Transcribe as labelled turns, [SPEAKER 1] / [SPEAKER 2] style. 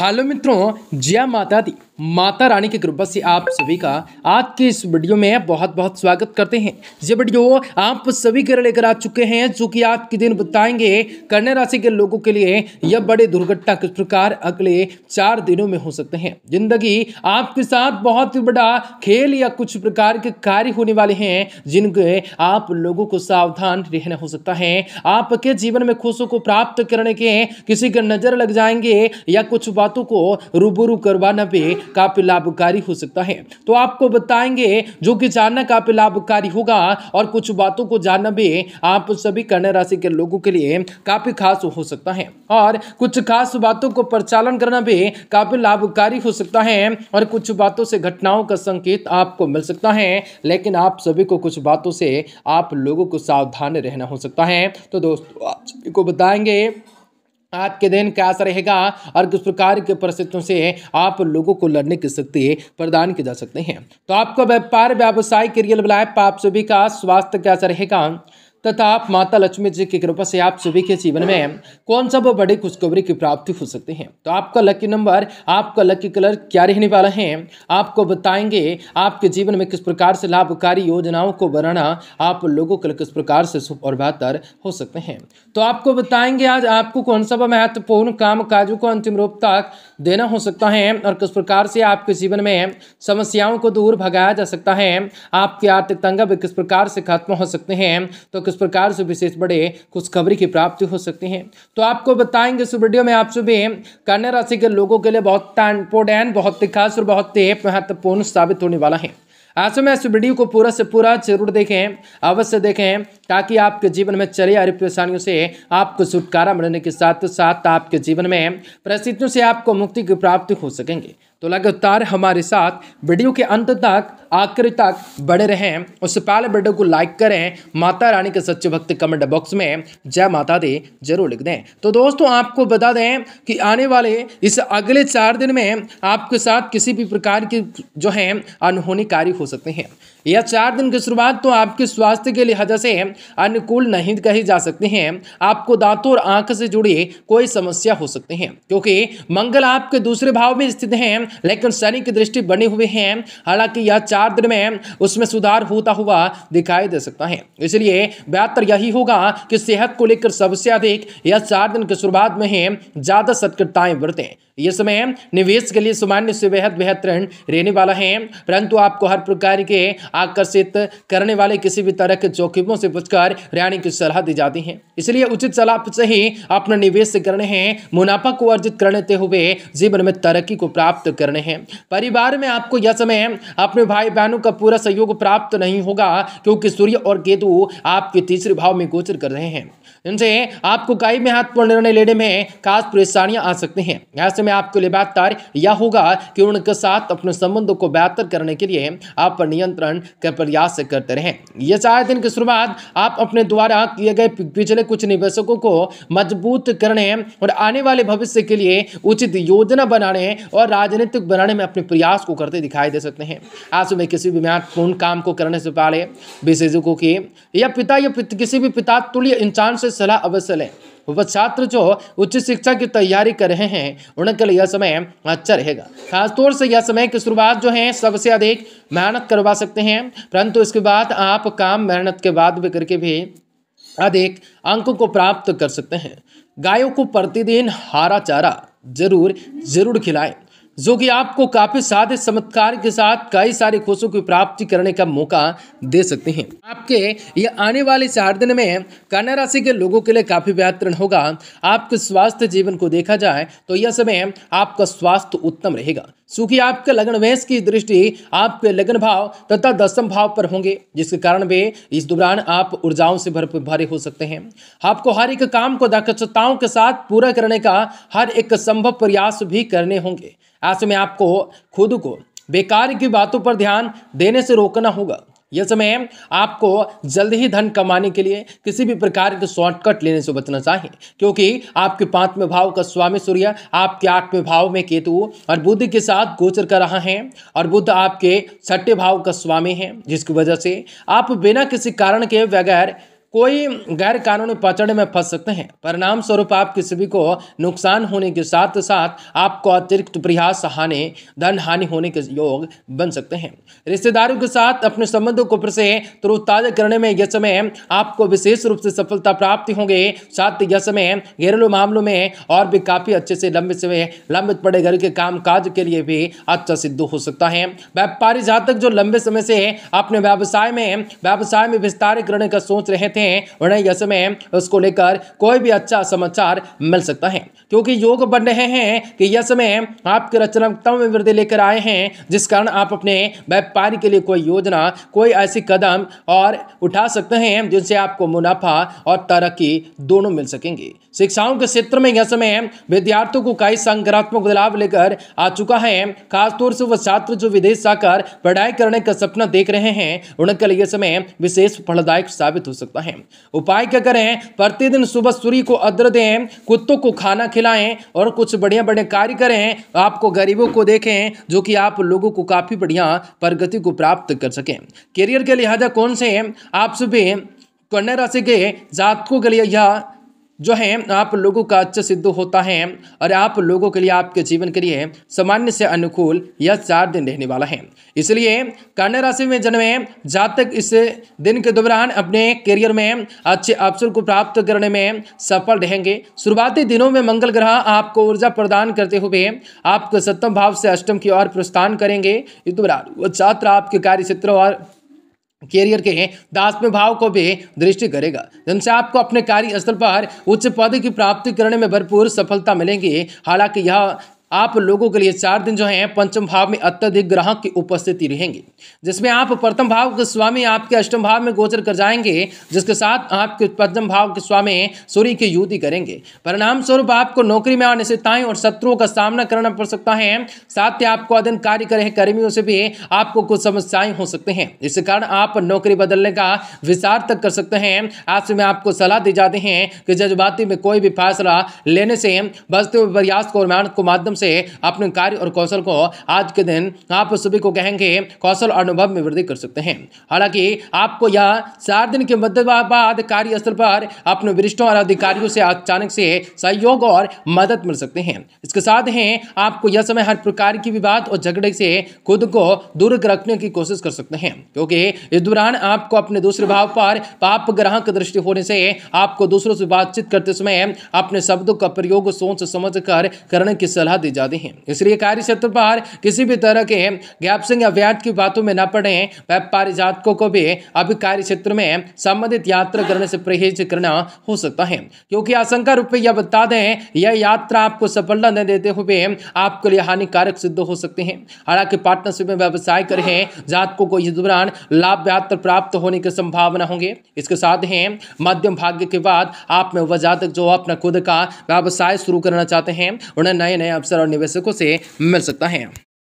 [SPEAKER 1] hello मित्रों जय माता दी माता रानी के कृपा से आप सभी का आज के इस वीडियो में बहुत बहुत स्वागत करते हैं ये वीडियो आप सभी के लेकर आ चुके हैं जो कि आज के दिन बताएंगे कन्या राशि के लोगों के लिए यह बड़े दुर्घटना किस प्रकार अगले चार दिनों में हो सकते हैं जिंदगी आपके साथ बहुत ही बड़ा खेल या कुछ प्रकार के कार्य होने वाले हैं जिनके आप लोगों को सावधान रहना हो सकता है आपके जीवन में खुशों को प्राप्त करने के किसी के नजर लग जाएंगे या कुछ बातों को रूबरू करवाना भी काफी लाभकारी हो सकता है तो आपको बताएंगे जो कि जानना काफी लाभकारी होगा और कुछ बातों को जानना भी आप सभी कन्या राशि के लोगों के लिए काफी खास हो सकता है और कुछ खास बातों को प्रचालन करना भी काफी लाभकारी हो सकता है और कुछ बातों से घटनाओं का संकेत आपको मिल सकता है लेकिन आप सभी को कुछ बातों से आप लोगों को सावधान रहना हो सकता है तो दोस्तों आप सभी को बताएंगे आज के दिन कैसा रहेगा और किस प्रकार के परिस्थितियों से आप लोगों को लड़ने की शक्ति प्रदान की जा सकते हैं तो आपका व्यापार व्यवसाय रियल लाइफ पाप सभी का स्वास्थ्य कैसा रहेगा तथा आप माता लक्ष्मी जी की कृपा से आप सभी के जीवन में कौन सा वो बड़ी खुशखबरी की प्राप्ति हो सकती है तो आपका लकी नंबर आपका लकी कलर क्या रहने वाला है आपको बताएंगे आपके जीवन में किस प्रकार से लाभकारी योजनाओं को बनाना आप लोगों के लिए किस प्रकार से शुभ और बेहतर हो सकते हैं तो आपको बताएंगे आज आपको कौन सा महत्वपूर्ण काम काजों को अंतिम रूप तक देना हो सकता है और किस प्रकार से आपके जीवन में समस्याओं को दूर भगाया जा सकता है आपकी आर्थिक तंगा भी किस प्रकार से खत्म हो सकते हैं तो किस प्रकार से विशेष बड़े खुशखबरी की प्राप्ति हो सकती है तो आपको बताएंगे इस वीडियो में आप सभी कन्या राशि के लोगों के लिए बहुत इंपोर्टेंट बहुत खास और बहुत महत्वपूर्ण साबित होने वाला है ऐसे में इस वीडियो को पूरा से पूरा जरूर देखें अवश्य देखें ताकि आपके जीवन में चले आ रही परेशानियों से आपको छुटकारा मिलने के साथ साथ आपके जीवन में परिस्थितियों से आपको मुक्ति की प्राप्ति हो सकेंगे तो लगातार हमारे साथ वीडियो के अंत तक आखिर तक बड़े रहें उससे पहले वीडियो को लाइक करें माता रानी के सच्चे भक्त कमेंट बॉक्स में जय माता दे जरूर लिख दें तो दोस्तों आपको बता दें कि आने वाले इस अगले चार दिन में आपके साथ किसी भी प्रकार की जो है अनहोनी कार्य हो सकते हैं यह चार दिन की शुरुआत तो आपके स्वास्थ्य के लिहाजा से अनुकूल नहीं कही जा सकती है आपको दांतों और आंख से जुड़ी कोई समस्या हो सकती है क्योंकि मंगल आपके दूसरे भाव में स्थित हैं लेकिन शनि की दृष्टि बने हुए हैं हालांकि यह चार दिन में उसमें सुधार होता हुआ दिखाई दे सकता है इसलिए बेहतर यही होगा कि सेहत को लेकर सबसे अधिक यह चार दिन की शुरुआत में ही ज़्यादा सतर्कताएं बरतें ये समय निवेश के लिए सामान्य से बेहद बेहतरीन रहने वाला है परंतु आपको हर प्रकार के आकर्षित करने वाले किसी भी तरह के जोखिमों से बचकर रहने की सलाह दी जाती है इसलिए उचित सलाह से ही अपना निवेश करने हैं मुनाफा को अर्जित करने हुए जीवन में तरक्की को प्राप्त करने हैं परिवार में आपको यह समय अपने भाई बहनों का पूरा सहयोग प्राप्त नहीं होगा क्योंकि सूर्य और केतु आपके तीसरे भाव में गोचर कर रहे हैं इनसे आपको कई महत्वपूर्ण निर्णय लेने में खास परेशानियां आ सकती हैं ऐसे में आपके लिए बेहतर यह होगा कि उनके साथ अपने संबंधों को बेहतर करने के लिए आप पर नियंत्रण का प्रयास करते रहें यह चार दिन की शुरुआत आप अपने द्वारा किए गए पिछले कुछ निवेशकों को मजबूत करने और आने वाले भविष्य के लिए उचित योजना बनाने और राजनीतिक बनाने में अपने प्रयास को करते दिखाई दे सकते हैं आज में किसी भी महत्वपूर्ण काम को करने से पहले विशेषज्ञों की या पिता या पित, किसी भी पिता तुल्य इंसान से सलाह अवश्य लें वह छात्र जो उच्च शिक्षा की तैयारी कर रहे हैं उनके लिए यह समय अच्छा रहेगा खासतौर से यह समय की शुरुआत जो है सबसे अधिक मेहनत करवा सकते हैं परंतु इसके बाद आप काम मेहनत के बाद भी करके भी अधिक अंक को प्राप्त कर सकते हैं गायों को प्रतिदिन हरा चारा जरूर जरूर खिलाएं जो कि आपको काफ़ी सादे चमत्कार के साथ कई सारे खुशों की प्राप्ति करने का मौका दे सकते हैं आपके ये आने वाले चार दिन में कन्या राशि के लोगों के लिए काफ़ी बेहतरीन होगा आपके स्वास्थ्य जीवन को देखा जाए तो यह समय आपका स्वास्थ्य उत्तम रहेगा चूंकि आपके लग्न वेश की दृष्टि आपके लगन भाव तथा दसम भाव पर होंगे जिसके कारण वे इस दौरान आप ऊर्जाओं से भर भरे हो सकते हैं आपको हर एक काम को दक्षताओं के साथ पूरा करने का हर एक संभव प्रयास भी करने होंगे ऐसे में आपको खुद को बेकार की बातों पर ध्यान देने से रोकना होगा यह समय आपको जल्द ही धन कमाने के लिए किसी भी प्रकार के शॉर्टकट लेने से बचना चाहिए क्योंकि आपके पांचवें भाव का स्वामी सूर्य आपके आठवें भाव में केतु और बुद्ध के साथ गोचर कर रहा है और बुद्ध आपके छठे भाव का स्वामी है जिसकी वजह से आप बिना किसी कारण के बगैर कोई गैर कानूनी पचड़े में फंस सकते हैं परिणाम स्वरूप आप किसी भी को नुकसान होने के साथ साथ आपको अतिरिक्त प्रयास हानि धन हानि होने के योग बन सकते हैं रिश्तेदारों के साथ अपने संबंधों को फिर से तरोताजा करने में यह समय आपको विशेष रूप से सफलता प्राप्ति होंगे साथ ही यह समय घरेलू मामलों में और भी काफ़ी अच्छे से लंबे समय लंबित पड़े घर के काम काज के लिए भी अच्छा सिद्ध हो सकता है व्यापारी जातक जो लंबे समय से अपने व्यवसाय में व्यवसाय में विस्तारित करने का सोच रहे थे सकते हैं उन्हें समय उसको लेकर कोई भी अच्छा समाचार मिल सकता है क्योंकि योग बन रहे हैं कि यह समय आपके रचनात्मकता में वृद्धि लेकर आए हैं जिस कारण आप अपने व्यापार के लिए कोई योजना कोई ऐसी कदम और उठा सकते हैं जिनसे आपको मुनाफा और तरक्की दोनों मिल सकेंगे शिक्षाओं के क्षेत्र में यह समय विद्यार्थियों को कई संक्रात्मक बदलाव लेकर आ चुका है खासतौर से वह छात्र जो विदेश जाकर पढ़ाई करने का सपना देख रहे हैं उनके लिए समय विशेष फलदायक साबित हो सकता है उपाय क्या करें प्रतिदिन सुबह सूर्य को अद्र दें कुत्तों को खाना खिलाएं और कुछ बढ़िया बड़े कार्य करें आपको गरीबों को देखें जो कि आप लोगों को काफ़ी बढ़िया प्रगति को प्राप्त कर सकें करियर के लिहाजा कौन से आप सुबह कन्या राशि के जातकों के लिए यह जो है आप लोगों का अच्छा सिद्ध होता है और आप लोगों के लिए आपके जीवन के लिए सामान्य से अनुकूल यह चार दिन रहने वाला है इसलिए कन्या राशि में जन्मे जातक इस दिन के दौरान अपने करियर में अच्छे अवसर को प्राप्त करने में सफल रहेंगे शुरुआती दिनों में मंगल ग्रह आपको ऊर्जा प्रदान करते हुए आपको सप्तम भाव से अष्टम की ओर प्रस्थान करेंगे इस दौरान वो छात्र आपके कार्य क्षेत्र और कैरियर के दासम्य भाव को भी दृष्टि करेगा जिनसे आपको अपने कार्य स्थल पर उच्च पद की प्राप्ति करने में भरपूर सफलता मिलेगी हालांकि यह आप लोगों के लिए चार दिन जो है पंचम भाव में अत्यधिक ग्रह की उपस्थिति रहेंगी जिसमें आप प्रथम भाव के स्वामी आपके अष्टम भाव में गोचर कर जाएंगे जिसके साथ आपके पंचम भाव के स्वामी सूर्य की युति करेंगे परिणाम स्वरूप आपको नौकरी में अनिश्चितताएं और शत्रुओं का सामना करना पड़ सकता है साथ ही आपको अधिन कार्य कर रहे कर्मियों से भी आपको कुछ समस्याएं हो सकते हैं इस कारण आप नौकरी बदलने का विचार तक कर सकते हैं आज में आपको सलाह दी जाती है कि जज्बाती में कोई भी फैसला लेने से बचते हुए प्रयास को माध्यम से अपने कार्य और कौशल को आज के दिन आप सभी को कहेंगे कौशल और अनुभव में वृद्धि कर सकते हैं हालांकि आपको यह चार दिन के मध्य बाद कार्यस्थल पर अपने वरिष्ठों और अधिकारियों से अचानक से सहयोग और मदद मिल सकते हैं इसके साथ ही आपको यह समय हर प्रकार की विवाद और झगड़े से खुद को दूर रखने की कोशिश कर सकते हैं क्योंकि इस दौरान आपको अपने दूसरे भाव पर पाप ग्राहक दृष्टि होने से आपको दूसरों से बातचीत करते समय अपने शब्दों का प्रयोग सोच समझ कर करने की सलाह दी दी जाती है इसलिए कार्य क्षेत्र पर किसी भी तरह के गैपसिंग या व्यर्थ की बातों में न पड़े व्यापारी जातकों को भी अभी कार्य क्षेत्र में संबंधित यात्रा करने से परहेज करना हो सकता है क्योंकि आशंका रूप में यह बता दें यह यात्रा आपको सफलता न देते हुए आपके लिए हानिकारक सिद्ध हो सकते हैं हालांकि पार्टनरशिप में व्यवसाय कर रहे जातकों को इस दौरान लाभ यात्रा प्राप्त होने की संभावना होंगे इसके साथ ही मध्यम भाग्य के बाद आप में वह जातक जो अपना खुद का व्यवसाय शुरू करना चाहते हैं उन्हें नए नए अवसर और निवेशकों से मिल सकता है